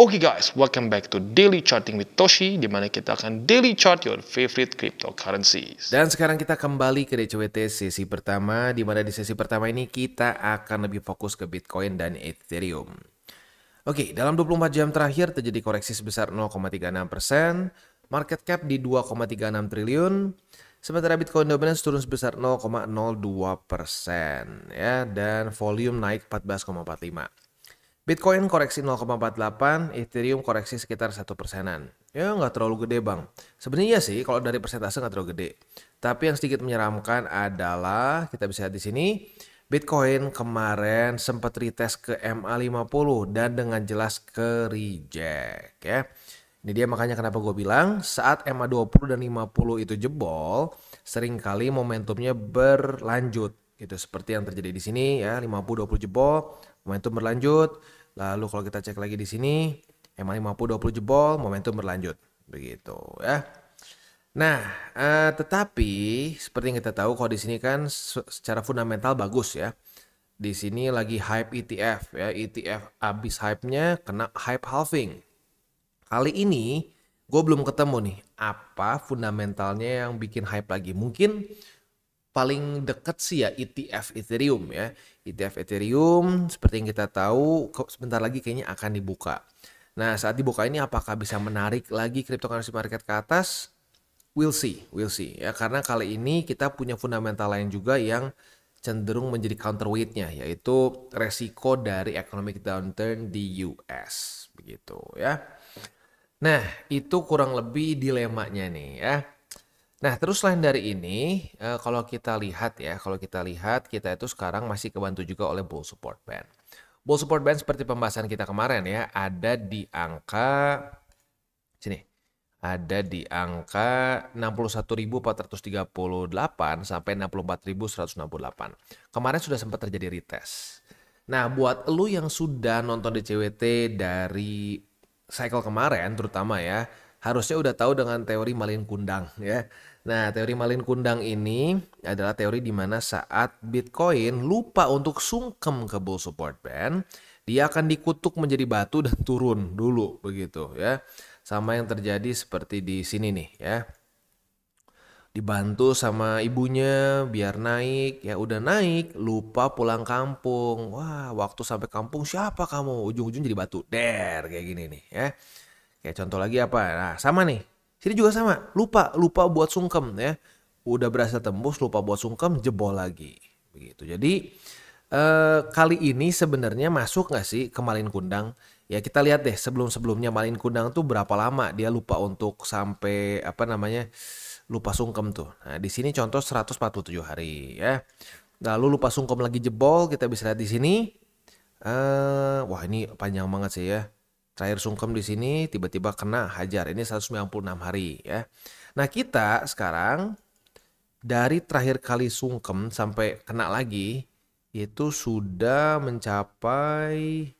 Oke okay guys, welcome back to Daily Charting with Toshi, di mana kita akan daily chart your favorite cryptocurrencies. Dan sekarang kita kembali ke DCWT sesi pertama, di mana di sesi pertama ini kita akan lebih fokus ke Bitcoin dan Ethereum. Oke, okay, dalam 24 jam terakhir terjadi koreksi sebesar 0,36%, market cap di 2,36 triliun, sementara Bitcoin dominance turun sebesar 0,02%, ya, dan volume naik 14,45%. Bitcoin koreksi 0,48, Ethereum koreksi sekitar satu persenan. Ya nggak terlalu gede bang. Sebenarnya sih kalau dari persentase nggak terlalu gede. Tapi yang sedikit menyeramkan adalah kita bisa lihat di sini Bitcoin kemarin sempat retest ke MA50 dan dengan jelas ke reject ya. Ini dia makanya kenapa gue bilang saat MA 20 dan 50 itu jebol, seringkali momentumnya berlanjut. Gitu seperti yang terjadi di sini ya, 50 20 jebol, momentum berlanjut, Lalu kalau kita cek lagi di sini, MA 50 20 jebol, momentum berlanjut. Begitu ya. Nah, eh, tetapi seperti yang kita tahu kalau di sini kan secara fundamental bagus ya. Di sini lagi hype ETF ya, ETF abis hype-nya kena hype halving. Kali ini gue belum ketemu nih apa fundamentalnya yang bikin hype lagi. Mungkin paling deket sih ya ETF Ethereum ya. ETF Ethereum seperti yang kita tahu sebentar lagi kayaknya akan dibuka. Nah, saat dibuka ini apakah bisa menarik lagi cryptocurrency market ke atas? We'll see, we'll see ya karena kali ini kita punya fundamental lain juga yang cenderung menjadi counterweightnya, yaitu resiko dari economic downturn di US begitu ya. Nah, itu kurang lebih dilemanya nih ya. Nah, terus selain dari ini, eh, kalau kita lihat ya, kalau kita lihat kita itu sekarang masih kebantu juga oleh bull support band. Bull support band seperti pembahasan kita kemarin ya, ada di angka sini. Ada di angka 61.438 sampai 64.168. Kemarin sudah sempat terjadi retest. Nah, buat lu yang sudah nonton di DCWT dari cycle kemarin terutama ya, harusnya udah tahu dengan teori malin kundang ya. Nah, teori malin kundang ini adalah teori di mana saat Bitcoin lupa untuk sungkem ke bull support band, dia akan dikutuk menjadi batu dan turun dulu begitu ya. Sama yang terjadi seperti di sini nih ya. Dibantu sama ibunya biar naik, ya udah naik, lupa pulang kampung. Wah, waktu sampai kampung siapa kamu? Ujung-ujung jadi batu. Der kayak gini nih ya. Kayak contoh lagi apa? Nah, sama nih. Sini juga sama. Lupa, lupa buat sungkem ya. Udah berhasil tembus, lupa buat sungkem, jebol lagi. Begitu. Jadi eh, kali ini sebenarnya masuk nggak sih ke Malin Kundang? Ya kita lihat deh sebelum-sebelumnya Malin Kundang tuh berapa lama dia lupa untuk sampai apa namanya lupa sungkem tuh. Nah di sini contoh 147 hari ya. Lalu lupa sungkem lagi jebol kita bisa lihat di sini. Eh, wah ini panjang banget sih ya terakhir sungkem di sini tiba-tiba kena hajar. Ini 196 hari ya. Nah kita sekarang dari terakhir kali sungkem sampai kena lagi itu sudah mencapai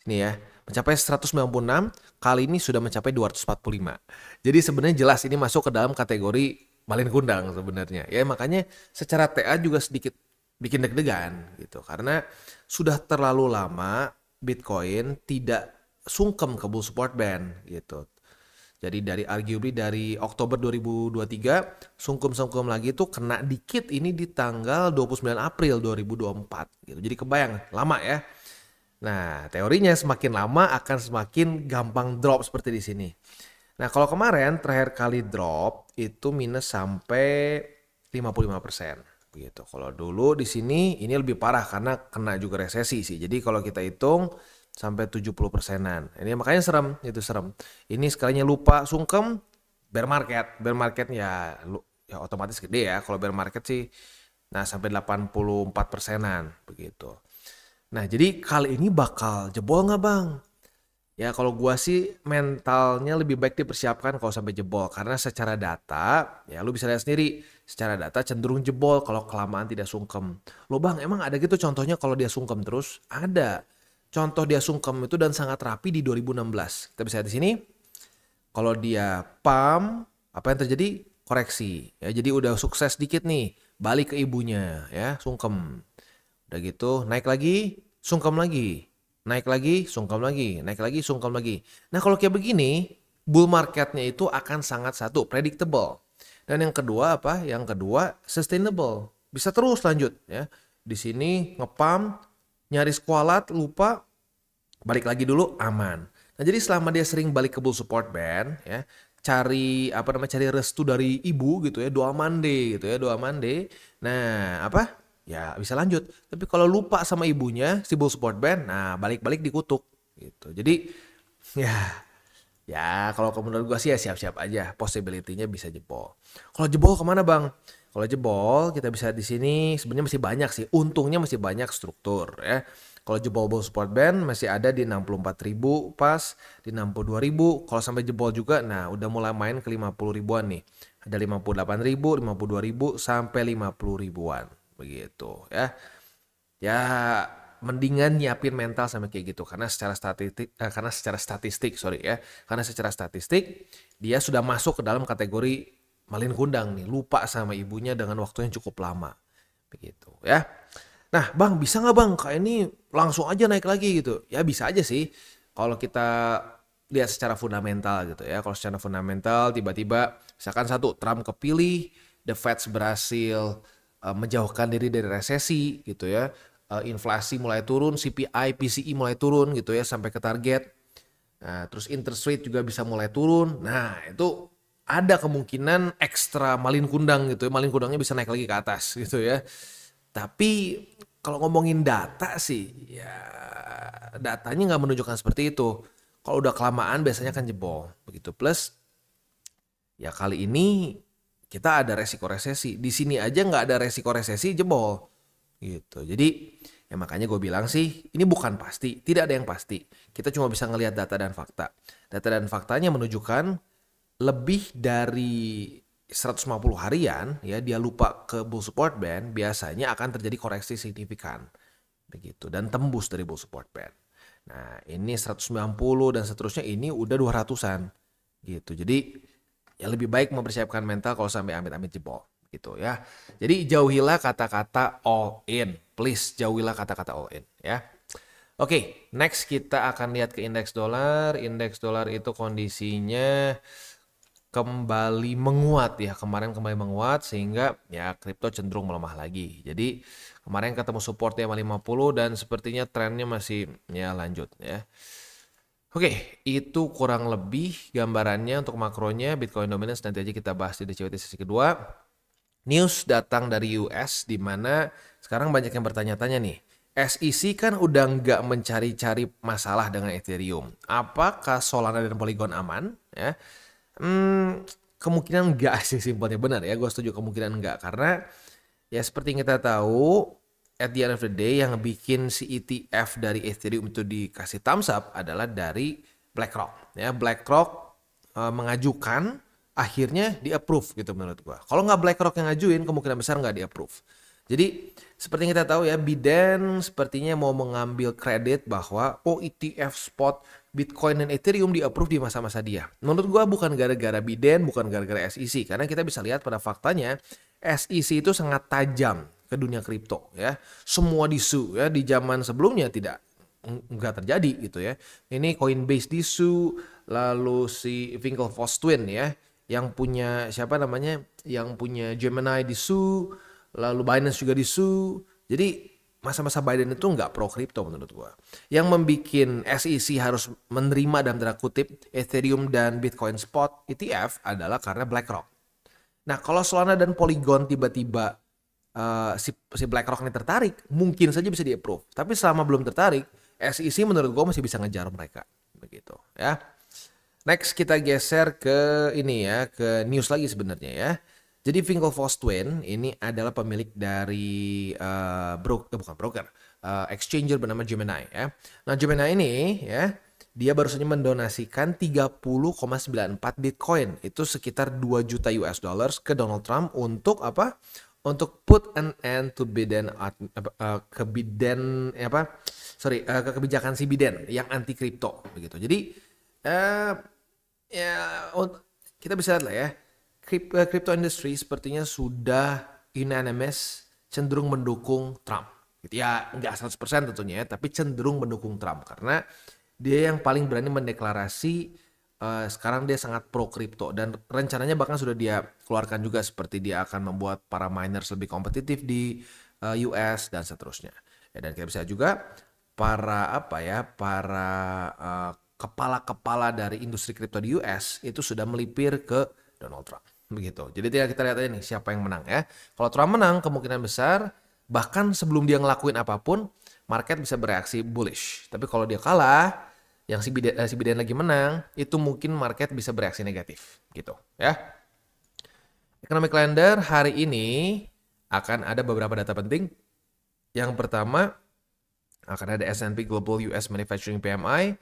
sini ya mencapai 196 kali ini sudah mencapai 245 jadi sebenarnya jelas ini masuk ke dalam kategori malin kundang sebenarnya ya makanya secara TA juga sedikit bikin deg-degan gitu karena sudah terlalu lama Bitcoin tidak sungkem ke bull support band gitu. Jadi dari arguably dari Oktober 2023 sungkem sungkem lagi itu kena dikit ini di tanggal 29 April 2024 gitu. Jadi kebayang lama ya. Nah, teorinya semakin lama akan semakin gampang drop seperti di sini. Nah, kalau kemarin terakhir kali drop itu minus sampai 55 persen begitu. Kalau dulu di sini ini lebih parah karena kena juga resesi sih. Jadi kalau kita hitung sampai 70 persenan. Ini makanya serem, itu serem. Ini sekalinya lupa sungkem bear market. Bear market ya ya otomatis gede ya kalau bear market sih. Nah, sampai 84 persenan begitu. Nah, jadi kali ini bakal jebol nggak bang? Ya kalau gua sih mentalnya lebih baik dipersiapkan kalau sampai jebol karena secara data ya lu bisa lihat sendiri secara data cenderung jebol kalau kelamaan tidak sungkem. Loh bang, emang ada gitu contohnya kalau dia sungkem terus? Ada. Contoh dia sungkem itu dan sangat rapi di 2016. Kita bisa lihat di sini. Kalau dia pam, apa yang terjadi? Koreksi. Ya, jadi udah sukses dikit nih, balik ke ibunya ya, sungkem. Udah gitu, naik lagi, sungkem lagi. Naik lagi, sungkem lagi. Naik lagi, sungkem lagi. Nah kalau kayak begini, bull marketnya itu akan sangat satu, predictable dan yang kedua apa? Yang kedua sustainable. Bisa terus lanjut ya. Di sini ngepam, nyaris kualat, lupa, balik lagi dulu aman. Nah, jadi selama dia sering balik ke bull support band ya, cari apa namanya cari restu dari ibu gitu ya, doa mandi gitu ya, doa mandi. Nah, apa? Ya, bisa lanjut. Tapi kalau lupa sama ibunya si bull support band, nah balik-balik dikutuk gitu. Jadi ya Ya kalau menurut gue sih ya siap-siap aja, possibility-nya bisa jebol. Kalau jebol kemana bang? Kalau jebol kita bisa di sini sebenarnya masih banyak sih, untungnya masih banyak struktur ya. Kalau jebol bull support band masih ada di 64.000 pas, di 62.000. Kalau sampai jebol juga, nah udah mulai main ke 50 ribuan nih. Ada 58.000, 52.000 sampai 50 ribuan begitu ya. Ya mendingan nyiapin mental sama kayak gitu karena secara statistik eh, karena secara statistik sorry ya karena secara statistik dia sudah masuk ke dalam kategori malin kundang nih lupa sama ibunya dengan waktunya cukup lama begitu ya nah bang bisa nggak bang kayak ini langsung aja naik lagi gitu ya bisa aja sih kalau kita lihat secara fundamental gitu ya kalau secara fundamental tiba-tiba misalkan satu Trump kepilih the Fed berhasil eh, menjauhkan diri dari resesi gitu ya uh, inflasi mulai turun, CPI, PCE mulai turun gitu ya sampai ke target. Nah, terus interest rate juga bisa mulai turun. Nah, itu ada kemungkinan ekstra malin kundang gitu ya. Malin kundangnya bisa naik lagi ke atas gitu ya. Tapi kalau ngomongin data sih, ya datanya nggak menunjukkan seperti itu. Kalau udah kelamaan biasanya kan jebol begitu. Plus ya kali ini kita ada resiko resesi. Di sini aja nggak ada resiko resesi jebol gitu. Jadi ya makanya gue bilang sih ini bukan pasti, tidak ada yang pasti. Kita cuma bisa ngelihat data dan fakta. Data dan faktanya menunjukkan lebih dari 150 harian ya dia lupa ke bull support band biasanya akan terjadi koreksi signifikan begitu dan tembus dari bull support band. Nah, ini 190 dan seterusnya ini udah 200-an gitu. Jadi ya lebih baik mempersiapkan mental kalau sampai amit-amit jebol gitu ya. Jadi jauhilah kata-kata all in, please jauhilah kata-kata all in ya. Oke, okay, next kita akan lihat ke indeks dolar. Indeks dolar itu kondisinya kembali menguat ya. Kemarin kembali menguat sehingga ya kripto cenderung melemah lagi. Jadi kemarin ketemu support yang 50 dan sepertinya trennya masih ya lanjut ya. Oke, itu kurang lebih gambarannya untuk makronya Bitcoin Dominance nanti aja kita bahas di DCWT sesi kedua news datang dari US di mana sekarang banyak yang bertanya-tanya nih. SEC kan udah nggak mencari-cari masalah dengan Ethereum. Apakah Solana dan Polygon aman? Ya, hmm, kemungkinan nggak sih simpelnya benar ya. Gue setuju kemungkinan nggak karena ya seperti yang kita tahu at the end of the day yang bikin si ETF dari Ethereum itu dikasih thumbs up adalah dari BlackRock. Ya, BlackRock e, mengajukan akhirnya di approve gitu menurut gua. Kalau nggak BlackRock yang ngajuin kemungkinan besar nggak di approve. Jadi seperti yang kita tahu ya Biden sepertinya mau mengambil kredit bahwa oh ETF spot Bitcoin dan Ethereum di approve di masa-masa dia. Menurut gua bukan gara-gara Biden, bukan gara-gara SEC karena kita bisa lihat pada faktanya SEC itu sangat tajam ke dunia kripto ya. Semua disu ya di zaman sebelumnya tidak nggak terjadi gitu ya. Ini Coinbase disu, lalu si Finkelfoss Twin ya yang punya siapa namanya yang punya Gemini di Su lalu Binance juga di Su jadi masa-masa Biden itu nggak pro kripto menurut gua yang membuat SEC harus menerima dalam tanda kutip Ethereum dan Bitcoin spot ETF adalah karena BlackRock nah kalau Solana dan Polygon tiba-tiba uh, si, si BlackRock ini tertarik mungkin saja bisa di approve tapi selama belum tertarik SEC menurut gua masih bisa ngejar mereka begitu ya Next kita geser ke ini ya, ke news lagi sebenarnya ya. Jadi Finkel winklevoss Twin ini adalah pemilik dari uh, eh, broker, eh, bukan broker, uh, exchanger bernama Gemini ya. Nah Gemini ini ya, dia baru saja mendonasikan 30,94 Bitcoin itu sekitar 2 juta US dollars ke Donald Trump untuk apa? Untuk put an end to Biden uh, uh, ke Biden apa? Sorry, uh, ke kebijakan si Biden yang anti kripto begitu. Jadi Eh, ya kita bisa lihat lah ya eh, crypto industry sepertinya sudah unanimous cenderung mendukung Trump. Gitu ya, nggak 100% tentunya ya, tapi cenderung mendukung Trump karena dia yang paling berani mendeklarasi uh, sekarang dia sangat pro kripto dan rencananya bahkan sudah dia keluarkan juga seperti dia akan membuat para miners lebih kompetitif di uh, US dan seterusnya. Ya, dan kita bisa juga para apa ya, para uh, kepala-kepala dari industri kripto di US itu sudah melipir ke Donald Trump begitu. Jadi tinggal kita lihat aja nih siapa yang menang ya. Kalau Trump menang kemungkinan besar bahkan sebelum dia ngelakuin apapun market bisa bereaksi bullish. Tapi kalau dia kalah yang si Biden, eh, si Biden lagi menang itu mungkin market bisa bereaksi negatif gitu ya. Economic Calendar hari ini akan ada beberapa data penting. Yang pertama akan ada S&P Global US Manufacturing PMI,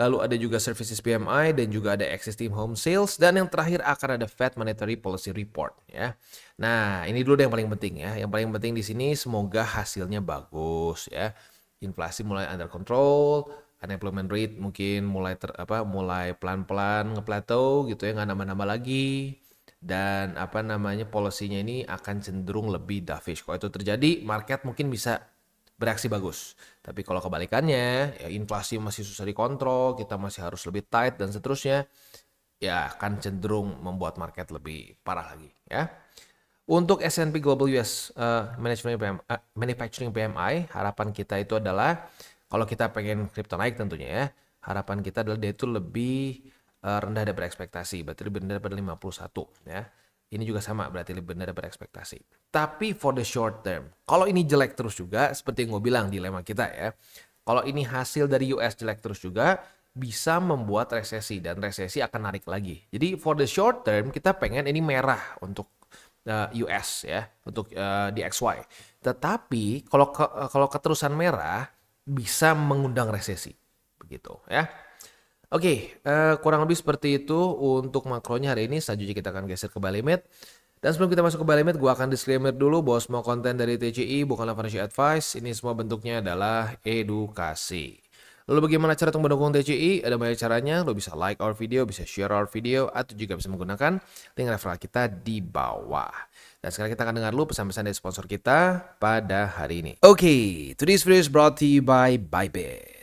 Lalu ada juga services PMI dan juga ada existing home sales dan yang terakhir akan ada Fed Monetary Policy Report ya. Nah, ini dulu yang paling penting ya. Yang paling penting di sini semoga hasilnya bagus ya. Inflasi mulai under control, unemployment rate mungkin mulai ter, apa mulai pelan-pelan ngeplateau gitu ya, nggak nama nama lagi dan apa namanya polisinya ini akan cenderung lebih dovish. Kalau itu terjadi, market mungkin bisa bereaksi bagus. Tapi kalau kebalikannya, ya inflasi masih susah dikontrol, kita masih harus lebih tight dan seterusnya, ya akan cenderung membuat market lebih parah lagi ya. Untuk S&P Global US uh, eh, Management BMI, uh, eh, Manufacturing PMI, harapan kita itu adalah kalau kita pengen kripto naik tentunya ya, harapan kita adalah dia itu lebih uh, rendah daripada ekspektasi, berarti lebih rendah daripada 51 ya ini juga sama berarti lebih benar berekspektasi. Tapi for the short term, kalau ini jelek terus juga, seperti yang gue bilang dilema kita ya, kalau ini hasil dari US jelek terus juga, bisa membuat resesi dan resesi akan narik lagi. Jadi for the short term kita pengen ini merah untuk eh, US ya, untuk uh, di XY. Tetapi kalau ke, eh, kalau keterusan merah bisa mengundang resesi begitu ya. Oke, okay, uh, eh, kurang lebih seperti itu untuk makronya hari ini. Selanjutnya kita akan geser ke balimet. Dan sebelum kita masuk ke balimet, gua akan disclaimer dulu bahwa semua konten dari TCI bukanlah financial advice. Ini semua bentuknya adalah edukasi. Lalu bagaimana cara untuk mendukung TCI? Ada banyak caranya. Lo bisa like our video, bisa share our video, atau juga bisa menggunakan link referral kita di bawah. Dan sekarang kita akan dengar lo pesan-pesan dari sponsor kita pada hari ini. Oke, okay, today's video is brought to you by Bybit.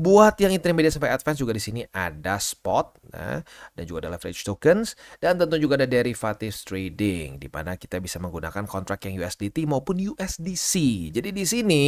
Buat yang intermediate sampai advance juga di sini ada spot nah, dan juga ada leverage tokens dan tentu juga ada derivatives trading di mana kita bisa menggunakan kontrak yang USDT maupun USDC. Jadi di sini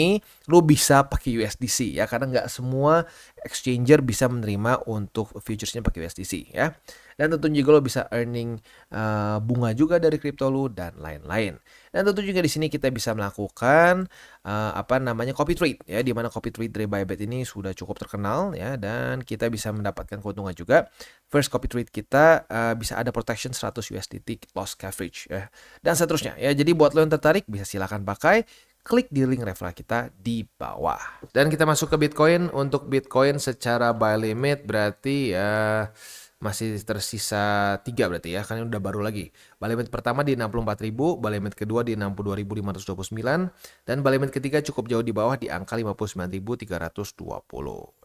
lo bisa pakai USDC ya karena nggak semua exchanger bisa menerima untuk futuresnya pakai USDC ya. Dan tentu juga lo bisa earning uh, bunga juga dari kripto lo dan lain-lain. Dan tentu juga di sini kita bisa melakukan uh, apa namanya copy trade ya di mana copy trade buy bet ini sudah cukup cukup terkenal ya dan kita bisa mendapatkan keuntungan juga. First copy trade kita uh, bisa ada protection 100 USDT loss coverage ya. Dan seterusnya ya. Jadi buat lo yang tertarik bisa silahkan pakai klik di link referral kita di bawah. Dan kita masuk ke Bitcoin untuk Bitcoin secara buy limit berarti ya uh, masih tersisa tiga berarti ya, karena udah baru lagi. Balai limit pertama di 64.000, balai limit kedua di 62.529, dan balai limit ketiga cukup jauh di bawah di angka 59.320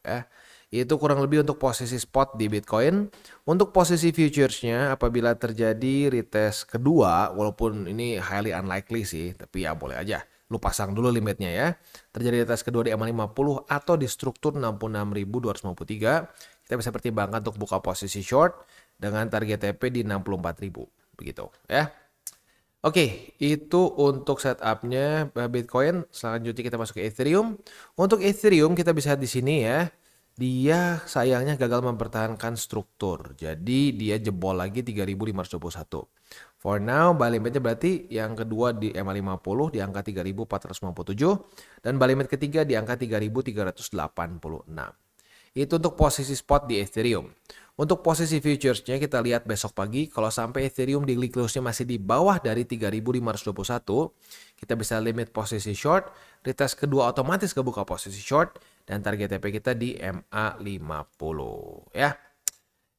ya. Itu kurang lebih untuk posisi spot di Bitcoin. Untuk posisi futuresnya apabila terjadi retest kedua, walaupun ini highly unlikely sih, tapi ya boleh aja lu pasang dulu limitnya ya. Terjadi retest kedua di ma 50 atau di struktur 66.253 kita bisa pertimbangkan untuk buka posisi short dengan target TP di 64.000 begitu ya. Oke, itu untuk setupnya eh, Bitcoin. Selanjutnya kita masuk ke Ethereum. Untuk Ethereum kita bisa di sini ya. Dia sayangnya gagal mempertahankan struktur. Jadi dia jebol lagi 3521. For now buy limitnya berarti yang kedua di eh, ma 50 di angka 3457 dan buy ketiga di angka 3386. Itu untuk posisi spot di Ethereum. Untuk posisi futuresnya kita lihat besok pagi kalau sampai Ethereum di close-nya masih di bawah dari 3521, kita bisa limit posisi short, retest kedua otomatis kebuka posisi short dan target TP kita di MA50 ya.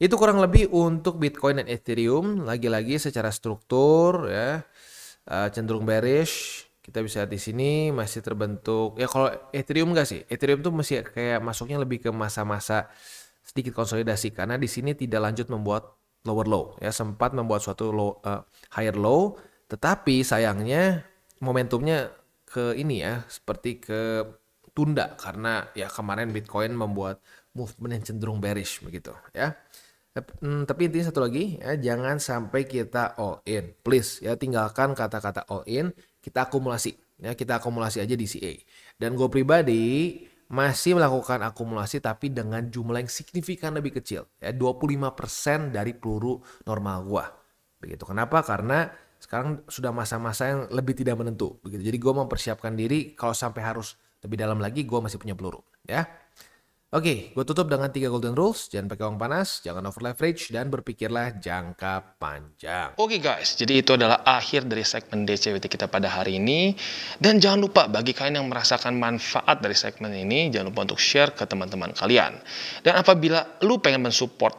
Itu kurang lebih untuk Bitcoin dan Ethereum lagi-lagi secara struktur ya eh, cenderung bearish kita bisa di sini masih terbentuk ya kalau Ethereum enggak sih Ethereum tuh masih kayak masuknya lebih ke masa-masa sedikit konsolidasi karena di sini tidak lanjut membuat lower low ya sempat membuat suatu low, uh, higher low tetapi sayangnya momentumnya ke ini ya seperti ke tunda karena ya kemarin Bitcoin membuat movement yang cenderung bearish begitu ya hmm, tapi intinya satu lagi ya, jangan sampai kita all in, please ya tinggalkan kata-kata all in kita akumulasi ya kita akumulasi aja di DCA dan gue pribadi masih melakukan akumulasi tapi dengan jumlah yang signifikan lebih kecil ya 25% dari peluru normal gue begitu kenapa karena sekarang sudah masa-masa yang lebih tidak menentu begitu jadi gue mempersiapkan diri kalau sampai harus lebih dalam lagi gue masih punya peluru ya Oke, okay, gue tutup dengan tiga golden rules. Jangan pakai uang panas, jangan over leverage, dan berpikirlah jangka panjang. Oke okay guys, jadi itu adalah akhir dari segmen DCWT kita pada hari ini. Dan jangan lupa bagi kalian yang merasakan manfaat dari segmen ini, jangan lupa untuk share ke teman-teman kalian. Dan apabila lu pengen mensupport